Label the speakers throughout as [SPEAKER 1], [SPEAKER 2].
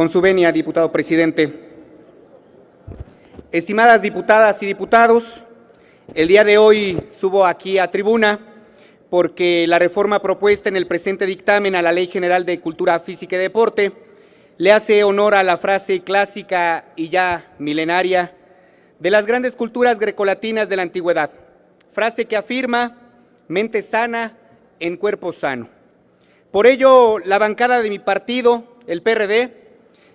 [SPEAKER 1] Con su venia, diputado presidente. Estimadas diputadas y diputados, el día de hoy subo aquí a tribuna porque la reforma propuesta en el presente dictamen a la Ley General de Cultura Física y Deporte le hace honor a la frase clásica y ya milenaria de las grandes culturas grecolatinas de la antigüedad, frase que afirma mente sana en cuerpo sano. Por ello, la bancada de mi partido, el PRD,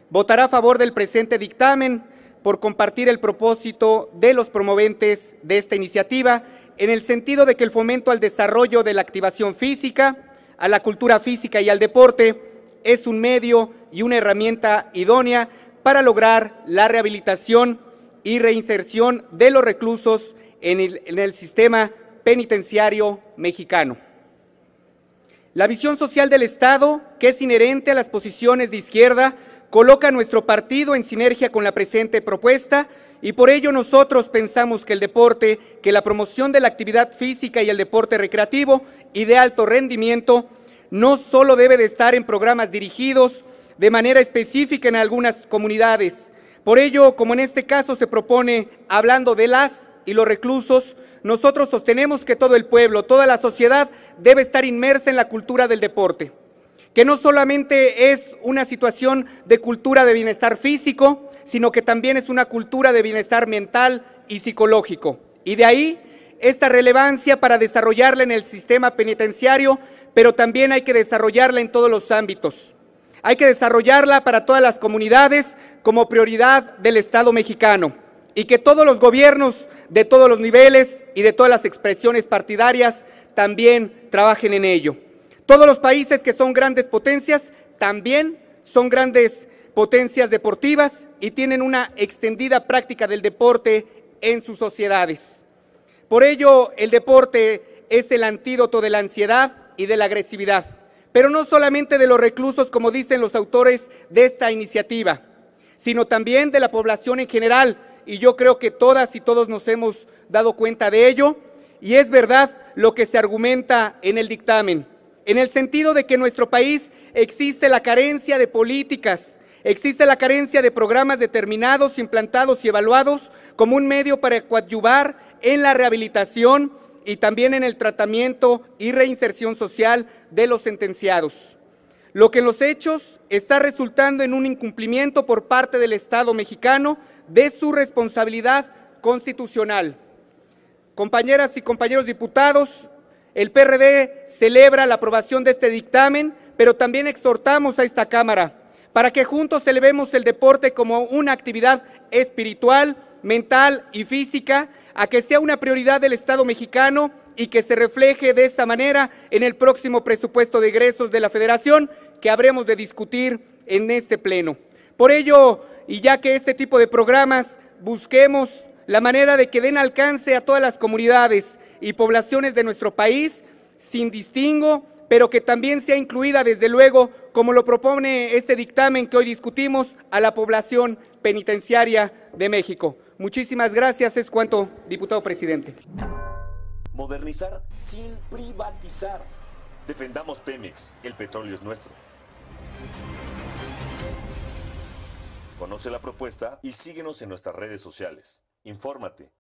[SPEAKER 1] votará a favor del presente dictamen por compartir el propósito de los promoventes de esta iniciativa en el sentido de que el fomento al desarrollo de la activación física, a la cultura física y al deporte es un medio y una herramienta idónea para lograr la rehabilitación y reinserción de los reclusos en el, sistema penitenciario mexicano. La visión social del Estado, que es inherente a las posiciones de izquierda, coloca nuestro partido en sinergia con la presente propuesta y por ello nosotros pensamos que el deporte, que la promoción de la actividad física y el deporte recreativo y de alto rendimiento no solo debe de estar en programas dirigidos de manera específica en algunas comunidades. Por ello, como en este caso se propone, hablando de las y los reclusos, nosotros sostenemos que todo el pueblo, toda la sociedad debe estar inmersa en la cultura del deporte que no solamente es una situación de cultura de bienestar físico, sino que también es una cultura de bienestar mental y psicológico. Y de ahí esta relevancia para desarrollarla en el sistema penitenciario, pero también hay que desarrollarla en todos los ámbitos. Hay que desarrollarla para todas las comunidades como prioridad del Estado mexicano y que todos los gobiernos de todos los niveles y de todas las expresiones partidarias también trabajen en ello. Todos los países que son grandes potencias también son grandes potencias deportivas y tienen una extendida práctica del deporte en sus sociedades. Por ello, el deporte es el antídoto de la ansiedad y de la agresividad, pero no solamente de los reclusos, como dicen los autores de esta iniciativa, sino también de la población en general, y yo creo que todas y todos nos hemos dado cuenta de ello, y es verdad lo que se argumenta en el dictamen en el sentido de que en nuestro país existe la carencia de políticas, existe la carencia de programas determinados, implantados y evaluados como un medio para coadyuvar en la rehabilitación y también en el tratamiento y reinserción social de los sentenciados. Lo que en los hechos está resultando en un incumplimiento por parte del Estado mexicano de su responsabilidad constitucional. Compañeras y compañeros diputados, el PRD celebra la aprobación de este dictamen, pero también exhortamos a esta Cámara para que juntos elevemos el deporte como una actividad espiritual, mental y física, a que sea una prioridad del Estado mexicano y que se refleje de esta manera en el próximo presupuesto de egresos de la Federación que habremos de discutir en este Pleno. Por ello, y ya que este tipo de programas busquemos la manera de que den alcance a todas las comunidades, y poblaciones de nuestro país sin distingo, pero que también sea incluida, desde luego, como lo propone este dictamen que hoy discutimos, a la población penitenciaria de México. Muchísimas gracias, es cuanto, diputado presidente. Modernizar sin privatizar. Defendamos Pemex, el petróleo es nuestro. Conoce la propuesta y síguenos en nuestras redes sociales. Infórmate.